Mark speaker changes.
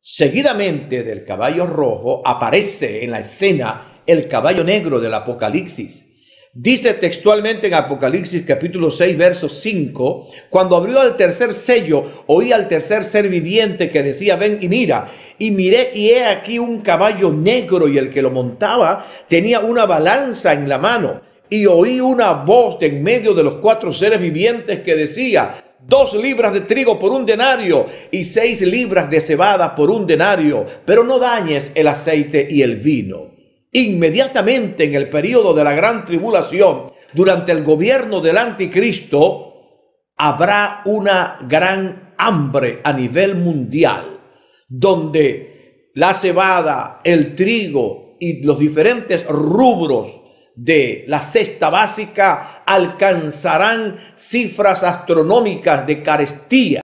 Speaker 1: Seguidamente del caballo rojo aparece en la escena el caballo negro del Apocalipsis. Dice textualmente en Apocalipsis capítulo 6, verso 5, cuando abrió el tercer sello, oí al tercer ser viviente que decía, ven y mira, y miré y he aquí un caballo negro y el que lo montaba tenía una balanza en la mano, y oí una voz en medio de los cuatro seres vivientes que decía, dos libras de trigo por un denario y seis libras de cebada por un denario, pero no dañes el aceite y el vino. Inmediatamente en el periodo de la gran tribulación, durante el gobierno del anticristo, habrá una gran hambre a nivel mundial, donde la cebada, el trigo y los diferentes rubros de la cesta básica alcanzarán cifras astronómicas de carestía